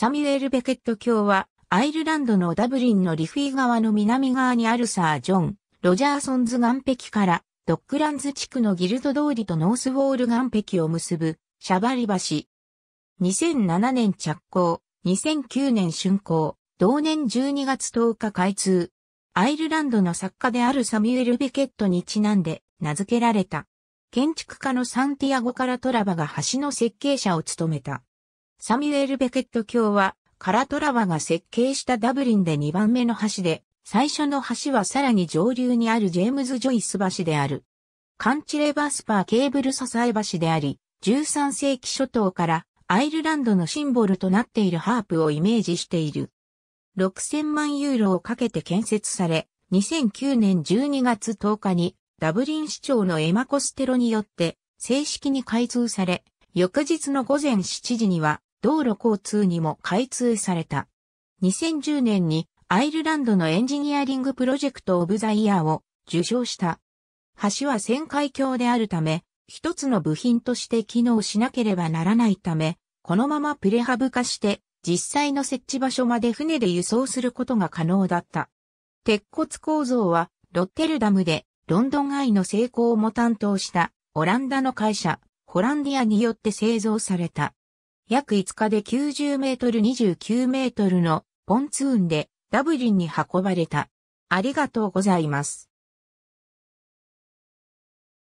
サミュエル・ベケット卿は、アイルランドのダブリンのリフィー川の南側にあるサー・ジョン、ロジャーソンズ岸壁から、ドッグランズ地区のギルド通りとノースウォール岸壁を結ぶ、シャバリ橋。2007年着工、2009年竣工、同年12月10日開通。アイルランドの作家であるサミュエル・ベケットにちなんで名付けられた。建築家のサンティアゴ・カラトラバが橋の設計者を務めた。サミュエル・ベケット卿は、カラトラワが設計したダブリンで2番目の橋で、最初の橋はさらに上流にあるジェームズ・ジョイス橋である。カンチレバスパーケーブル支え橋であり、13世紀初頭からアイルランドのシンボルとなっているハープをイメージしている。6000万ユーロをかけて建設され、2009年12月10日にダブリン市長のエマコステロによって正式に開通され、翌日の午前7時には道路交通にも開通された。2010年にアイルランドのエンジニアリングプロジェクトオブザイヤーを受賞した。橋は旋回橋であるため、一つの部品として機能しなければならないため、このままプレハブ化して実際の設置場所まで船で輸送することが可能だった。鉄骨構造はロッテルダムでロンドンアイの成功も担当したオランダの会社ホランディアによって製造された。約5日で90メートル29メートルのポンツーンでダブリンに運ばれた。ありがとうございます。